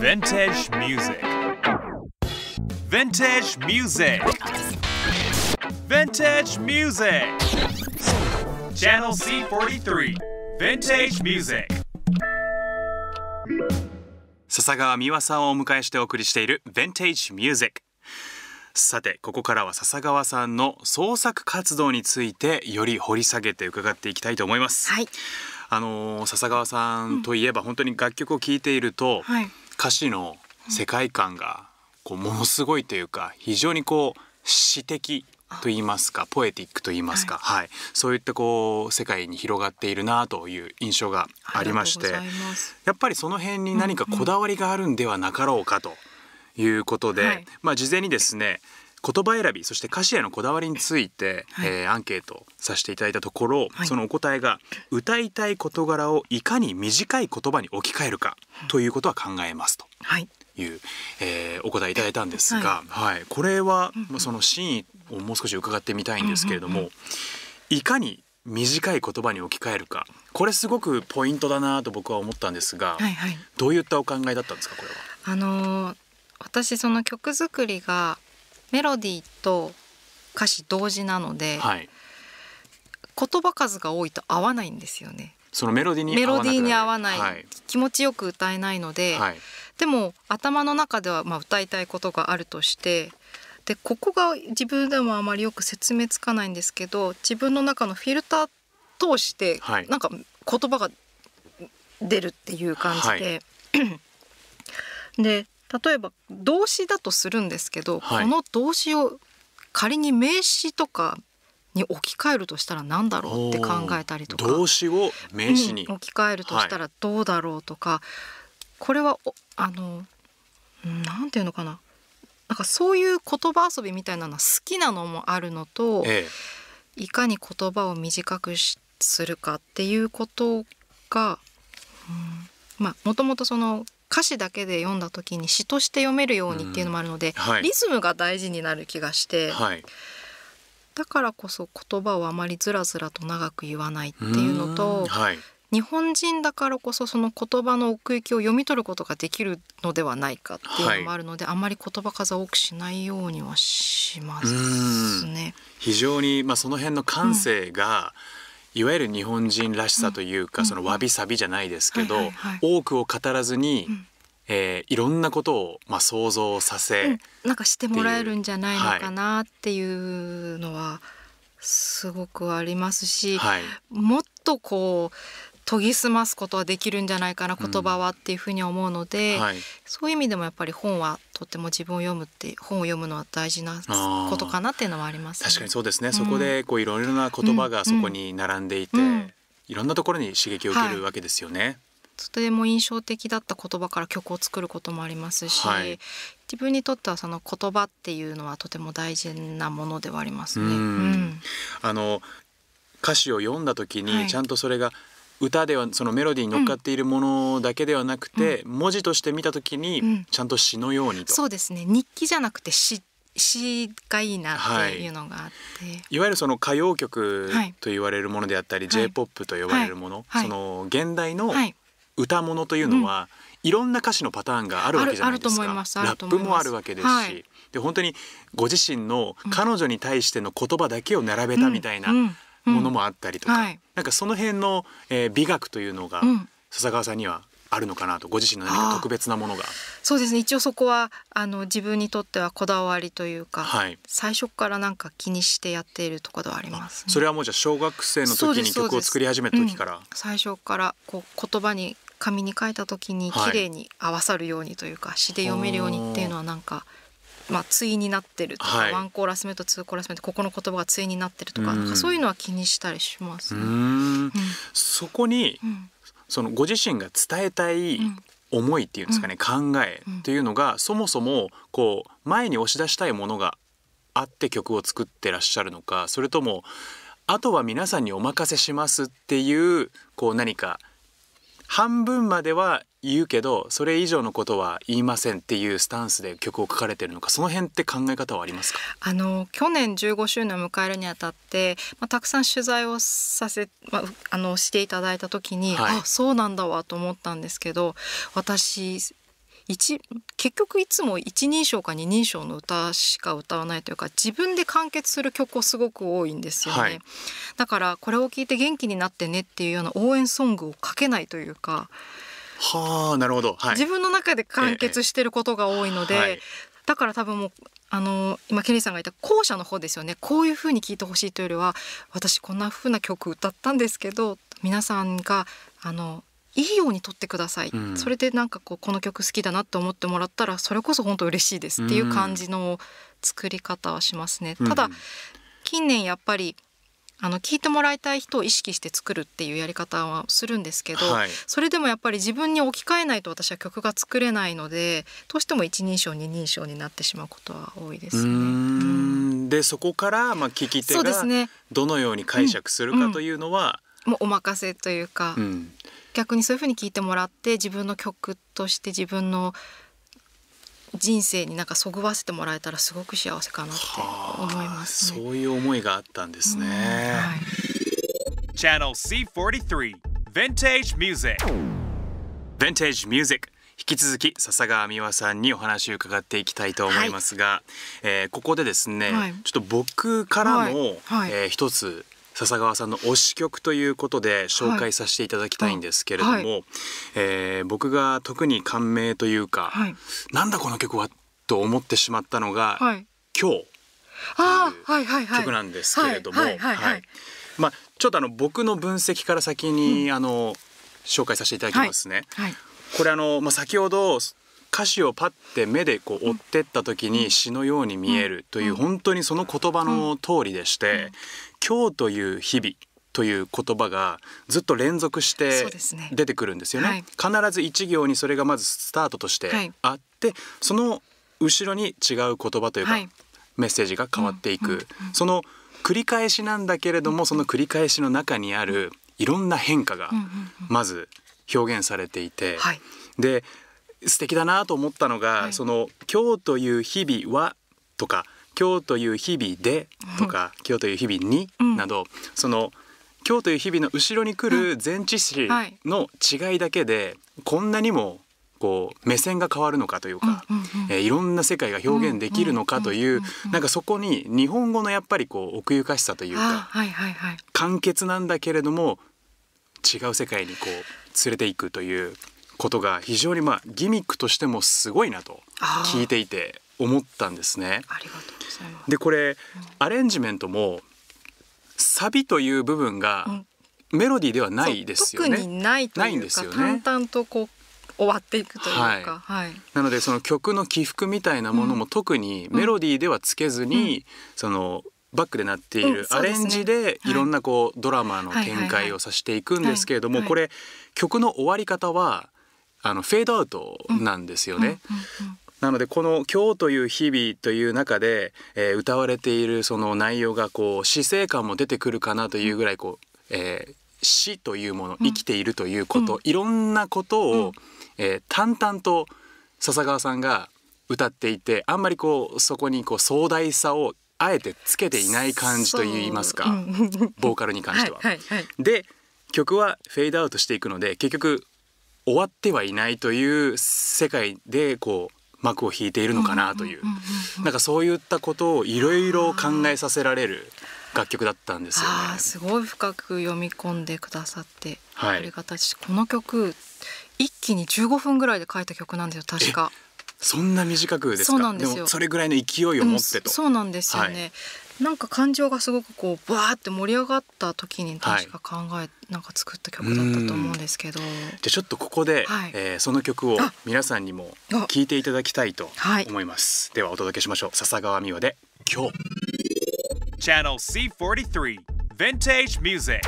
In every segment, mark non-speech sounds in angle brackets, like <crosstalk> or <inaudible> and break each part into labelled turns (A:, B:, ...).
A: Vintage Music Vintage Music Vintage Music Channel C43 Vintage Music 笹川美和さんをお迎えしてお送りしている Vintage Music さてここからは笹川さんの創作活動についてより掘り下げて伺っていきたいと思います、はい、あの笹川さんといえば、うん、本当に楽曲を聴いていると、はい歌詞の世界観がこうものすごいというか非常にこう詩的と言いますかポエティックと言いますか、はい、そういったこう世界に広がっているなという印象がありましてやっぱりその辺に何かこだわりがあるんではなかろうかということで、うんうんはい、まあ、事前にですね言葉選びそして歌詞へのこだわりについて、はい、えー、アンケートさせていただいたところ、はい、そのお答えが歌いたい事柄をいかに短い言葉に置き換えるかということは考えますと。はいいう、えー、お答えいただいたんですが、はい、はい、これは、まあ、その真意をもう少し伺ってみたいんですけれども、うんうんうん、いかに短い言葉に置き換えるかこれすごくポイントだなと僕は思ったんですが、はいはい、どういったお考えだったんですかこれは。
B: あのー、私その曲作りがメロディーと歌詞同時なので、はい、言葉数が多いと合わないんですよね。
A: そのメロディーに合わない、はい、
B: 気持ちよく歌えないので、はい、でも頭の中ではまあ歌いたいことがあるとしてでここが自分でもあまりよく説明つかないんですけど自分の中のフィルター通して、なんか言葉が出るっていう感じで、<clears throat> で例えば動詞だとするんですけど、はい、この動詞を仮に名詞とかに置き換えるとしたら何だろうって考えたりとか動詞を名詞に、うん、置き換えるとしたらどうだろうとか、はい、これはあのなんていうのかななんかそういう言葉遊びみたいなのは好きなのもあるのと、ええ、いかに言葉を短くするかっていうことが、うん、まあもともとその歌詞だけで読んだ時に詩として読めるようにっていうのもあるので、はい、リズムが大事になる気がして、はい、だからこそ言葉をあまりずらずらと長く言わないっていうのと、はい、日本人だからこそその言葉の奥行きを読み取ることができるのではないかっていうのもあるので、あんまり言葉数多くしないようにはしますね。
A: 非常に、まあ、その辺の感性が、うんいわゆる日本人らしさというか、そのわびさびじゃないですけど、多くを語らずに、うん、えー、いろんなことを、まあ、想像させ、う
B: ん、なんかしてもらえるんじゃないのかなっていうのはすごくありますし、はい、もっとこう研ぎ澄ますことはできるんじゃないかな言葉はっていうふうに思うので、うんはい、そういう意味でもやっぱり本はとても自分を読むって本を読むのは大事なことかなっていうのはあります、ね、確かに
A: そうですね、うん、そこでこういろいろな言葉がそこに並んでいて、うん、いろんなところに刺激を受けるわけですよね。はい
B: とても印象的だった言葉から曲を作ることもありますし、はい、自分にとってはその言葉っていうのはとても大事なものではありますね。うん、
A: あの歌詞を読んだ時にちゃんとそれが歌ではそのメロディーに乗っかっているものだけではなくて、うん、文字として見た時にちゃんと詩のようにと、そ
B: うですね日記じゃなくて詩詩がいいなっていうのがあって、
A: はい、いわゆるその歌謡曲と言われるものであったり、はい、j p o p と呼ばれるもの、はい、その現代の歌物というのは、いろんな歌詞のパターンがあるわけじゃないですかラップもあるわけですし、で本当にご自身の彼女に対しての言葉だけを並べたみたいな、うんうんものもあったりとか、うんはい、なんかその辺の、えー、美学というのが、笹川さんにはあるのかなとご自身の何か特別なものが
B: そうですね一応そこはあの自分にとってはこだわりというか、はい、最初からなんか気にしてやっているところはあります、ね、そ
A: れはもうじゃあ小学生の時に曲を作り始めた時から、うん、
B: 最初からこう言葉に紙に書いた時に綺麗に合わさるようにというか、はい、詩で読めるようにっていうのはなんかまあ、対になってるとか、はい、ワンコーラス目とツーコーラス目とここの言葉が対になってるとか,、かそういうのは気にしたりします、ね、う
A: ん、そこに、うん、そのご自身が伝えたい思いっていうんですかね、うん、考えっていうのが、そもそもこう前に押し出したいものがあって曲を作ってらっしゃるのかそれともあとは皆さんにお任せしますっていうこう何か半分までは言うけどそれ以上のことは言いませんっていうスタンスで曲を書かれてるのかその辺って考え方はありますか
B: あの去年15周年を迎えるにあたって、まあ、たくさん取材をさせ、まあ、あのしていただいた時に、はい、あそうなんだわと思ったんですけど私一結局いつも一人称か二人称の歌しか歌わないというか自分で完結する曲をすごく多いんですよね、はい、だからこれを聞いて元気になってねっていうような応援ソングを書けないというか
A: はあなるほど、はい、自分
B: の中で完結してることが多いので、えはい、だから多分もうあの今ケリーさんが言った後者の方ですよねこういうふうに聴いてほしいというよりは私こんなふうな曲歌ったんですけど皆さんがあのいいように撮ってください、うん、それでなんかこうこの曲好きだなって思ってもらったらそれこそ本当嬉しいですっていう感じの作り方はしますね。うん、ただ近年やっぱりあの聞いてもらいたい人を意識して作るっていうやり方はするんですけど、はい、それでもやっぱり自分に置き換えないと私は曲が作れないのでどうしても一人称二人称になってしまうことは多いで
A: すね。でそこからまあ聞き手がどのように解釈するかというのは。
B: うねうんうん、もうお任せというか、うん、逆にそういうふうに聞いてもらって自分の曲として自分の人生になんかそぐわせてもらえたらすごく幸せかなって思いま
A: す、ね、そういう思いがあったんですね、はい、c h a n n C43 Vintage Music Vintage Music 引き続き笹川美和さんにお話を伺っていきたいと思いますが、はい、えー、ここでですね、はい、ちょっと僕からも、はい、えー、一つ笹川さんの推し曲ということで紹介させていただきたいんですけれども、はいはい、えー、僕が特に感銘というか、はい、なんだこの曲はと思ってしまったのが「はい、今日」
B: という曲なんですけれども
A: ちょっとあの僕の分析から先に、あの紹介させていただきますね。はい、これあの、まあ、先ほど歌詞をパッて目でこう追ってった時に詩のように見えるという本当にその言葉の通りでして「今日という日々」という言葉がずっと連続して出てくるんですよね。必ず一行にそれがまずスタートとしてあってその後ろに違う言葉というかメッセージが変わっていくその繰り返しなんだけれどもその繰り返しの中にあるいろんな変化がまず表現されていてで素敵だなと思ったのが、はい、その「今日という日々は」とか「今日という日々で」とか「今日という日々に」など、うん、その「今日という日々」の後ろに来る前置詞の違いだけで、うん、こんなにもこう目線が変わるのかというか、うんうんうん、えー、いろんな世界が表現できるのかという,、なんかそこに日本語のやっぱりこう奥ゆかしさというか、
B: はいはいはい、
A: 簡潔なんだけれども違う世界にこう連れていくということが非常にまあギミックとしてもすごいなと聞いていて思ったんですね。でこれ、アレンジメントもサビという部分がメロディーではないですよね。特
B: にないというか、ね、淡々とこう終わっていくというか、はい、
A: なのでその曲の起伏みたいなものも特にメロディーではつけずに、うん、そのバックで鳴っているアレンジでいろんなこうドラマの展開をさせていくんですけれどもこれ曲の終わり方はあのフェードアウトなんですよね。なのでこの「今日という日々」という中で、えー、歌われているその内容がこう死生観も出てくるかなというぐらいこう、えー、死というもの生きているということ、うん、いろんなことを、うん、えー、淡々と笹川さんが歌っていてあんまりこうそこにこう壮大さをあえてつけていない感じといいますか、うん、ボーカルに関しては。はいはいはい、で曲はフェードアウトしていくので結局終わってはいないという世界でこう幕を引いているのかなというなんかそういったことをいろいろ考えさせられる楽曲だったんですよ
B: ね。すごい深く読み込んでくださってありがたし、はい、この曲一気に15分ぐらいで書いた曲なんですよ確か。
A: そんな短くですかそうなんですよそれぐらいの勢いを持ってと、うん、そうなんですよね、は
B: い、なんか感情がすごくこうバーって盛り上がった時に確か考え、はい、なんか作った曲だったと思うんですけどじ
A: ゃちょっとここで、はい、えー、その曲を皆さんにも聴いていただきたいと思います、はい、ではお届けしましょう笹川美和で今日 Channel C43 Vintage Music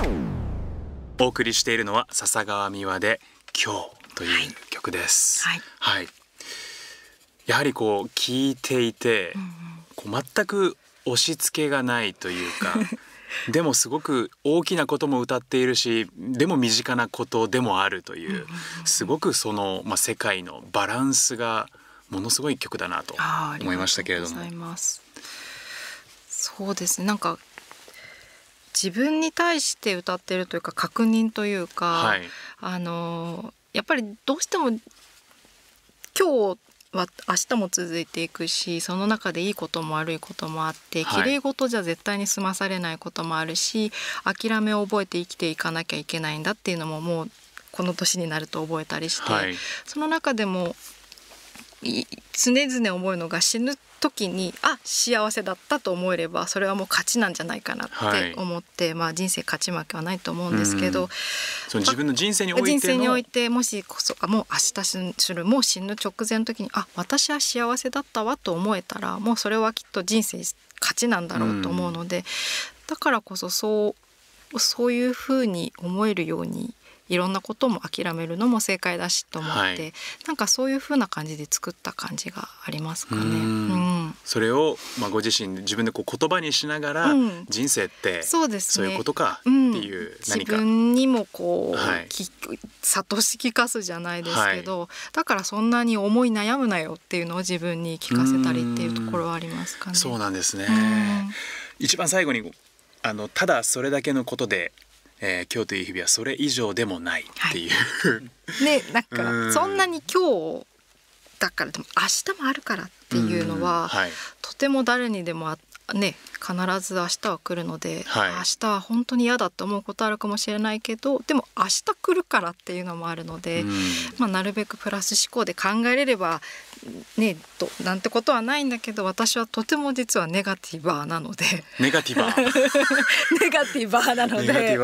A: お送りしているのは笹川美和で今日という曲です、はい、はい、やはりこう聞いていて、うんうん、こう全く押し付けがないというか <laughs> でもすごく大きなことも歌っているしでも身近なことでもあるというすごくその、まあ、世界のバランスがものすごい曲だなと思いましたけれども。
B: そうですねなんか自分に対して歌ってるというか確認というか、はい、あのやっぱりどうしても今日は明日も続いていくしその中でいいことも悪いこともあってきれい事じゃ絶対に済まされないこともあるし諦めを覚えて生きていかなきゃいけないんだっていうのももうこの年になると覚えたりして、はい、その中でも常々思うのが死ぬっ時にあ幸せだったと思えればそれはもう勝ちなんじゃないかなって思って、はい、まあ人生勝ち負けはないと思うんですけど、
A: その自分の人生において人生におい
B: てもしこそあもう明日するもう死ぬ直前の時にあ私は幸せだったわと思えたらもうそれはきっと人生勝ちなんだろうと思うので、だからこそそうそういうふうに思えるようにいろんなことも諦めるのも正解だしと思って、はい、なんかそういうふうな感じで作った感じがありますかね。
A: それを、まあ、ご自身自分でこう言葉にしながら、うん、人生ってそうです、ね、そういうことかっていう、うん、自分
B: にもこう、はい、き悟し聞かすじゃないですけど、はい、だからそんなに思い悩むなよっていうのを自分に聞かせたりっていうところはありま
A: すかね。うそうなんですね、一番最後にあのただそれだけのことでえー、今日という日々はそれ以上でもないっていう、は
B: い、ねかそんなに今日だからでも明日もあるからっていうのは、はい、とても誰にでもあね必ず明日は来るので、はい、明日は本当に嫌だと思うことあるかもしれないけどでも明日来るからっていうのもあるので、まあ、なるべくプラス思考で考えれればねなんてことはないんだけど私はとても実はネガティバーなのでネガティバー <laughs> ネガティバーなので、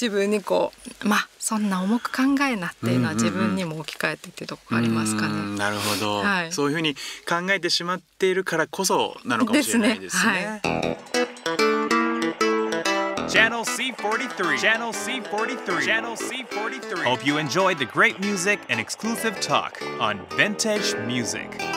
B: 自分にこうまあそんな重く考えなっていうのは自分にも置き換えてっていうとこありますかね。
A: なるほど、はい、そういうふうに考えてしまっているからこそなのかもしれないですね。です
B: ねはい
A: Channel C43. Channel C43. Channel C43. Hope you enjoyed the great music and exclusive talk on Vintage Music.